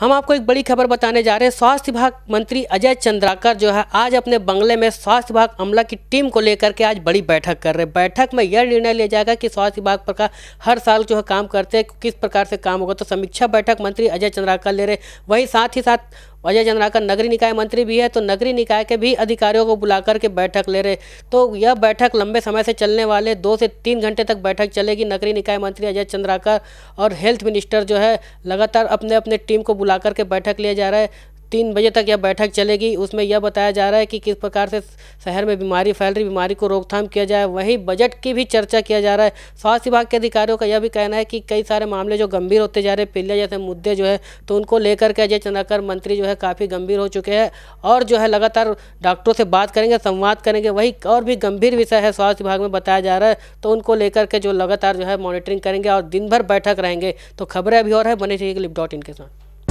हम आपको एक बड़ी खबर बताने जा रहे हैं स्वास्थ्य विभाग मंत्री अजय चंद्राकर जो है आज अपने बंगले में स्वास्थ्य विभाग अमला की टीम को लेकर के आज बड़ी बैठक कर रहे हैं बैठक में यह निर्णय लिया जाएगा कि स्वास्थ्य विभाग पर का हर साल जो है काम करते हैं किस प्रकार से काम होगा तो समीक्षा बैठक मंत्री अजय चंद्राकर ले रहे वहीं साथ ही साथ अजय चंद्राकर नगरीय निकाय मंत्री भी है तो नगरीय निकाय के भी अधिकारियों को बुला करके बैठक ले रहे तो यह बैठक लंबे समय से चलने वाले दो से तीन घंटे तक बैठक चलेगी नगरीय निकाय मंत्री अजय चंद्राकर और हेल्थ मिनिस्टर जो है लगातार अपने अपने टीम को बुला करके बैठक लिए जा रहे तीन बजे तक यह बैठक चलेगी उसमें यह बताया जा रहा है कि किस प्रकार से शहर में बीमारी फैल रही बीमारी को रोकथाम किया जाए वहीं बजट की भी चर्चा किया जा रहा है स्वास्थ्य विभाग के अधिकारियों का यह भी कहना है कि कई सारे मामले जो गंभीर होते जा रहे हैं पिल्ले जैसे मुद्दे जो है तो उनको लेकर के अजय चंद्राकर मंत्री जो है काफ़ी गंभीर हो चुके हैं और जो है लगातार डॉक्टरों से बात करेंगे संवाद करेंगे वही और भी गंभीर विषय है स्वास्थ्य विभाग में बताया जा रहा है तो उनको लेकर के जो लगातार जो है मॉनिटरिंग करेंगे और दिन भर बैठक रहेंगे तो खबरें अभी और है बने रहिए लिप डॉट इन के साथ